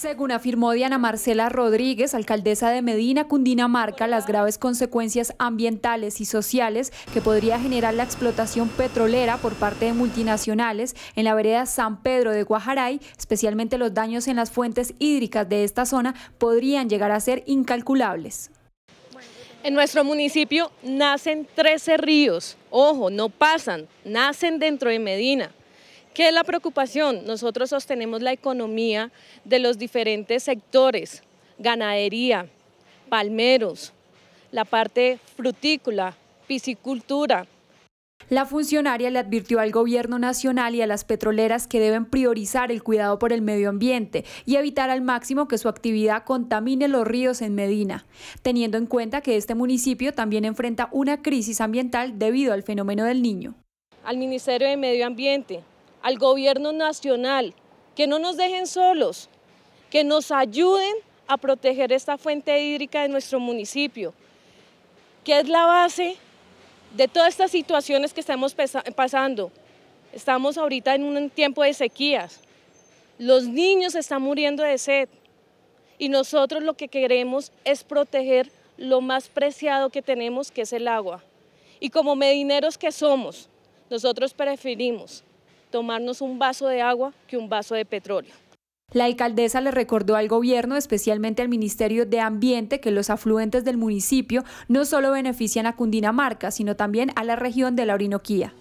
Según afirmó Diana Marcela Rodríguez, alcaldesa de Medina, Cundinamarca, las graves consecuencias ambientales y sociales que podría generar la explotación petrolera por parte de multinacionales en la vereda San Pedro de Guajaray, especialmente los daños en las fuentes hídricas de esta zona, podrían llegar a ser incalculables. En nuestro municipio nacen 13 ríos. Ojo, no pasan, nacen dentro de Medina. ¿Qué es la preocupación? Nosotros sostenemos la economía de los diferentes sectores, ganadería, palmeros, la parte frutícola, piscicultura, la funcionaria le advirtió al gobierno nacional y a las petroleras que deben priorizar el cuidado por el medio ambiente y evitar al máximo que su actividad contamine los ríos en Medina, teniendo en cuenta que este municipio también enfrenta una crisis ambiental debido al fenómeno del niño. Al Ministerio de Medio Ambiente, al gobierno nacional, que no nos dejen solos, que nos ayuden a proteger esta fuente hídrica de nuestro municipio, que es la base de todas estas situaciones que estamos pasando. Estamos ahorita en un tiempo de sequías, los niños están muriendo de sed y nosotros lo que queremos es proteger lo más preciado que tenemos, que es el agua. Y como medineros que somos, nosotros preferimos tomarnos un vaso de agua que un vaso de petróleo. La alcaldesa le recordó al gobierno, especialmente al Ministerio de Ambiente, que los afluentes del municipio no solo benefician a Cundinamarca, sino también a la región de la Orinoquía.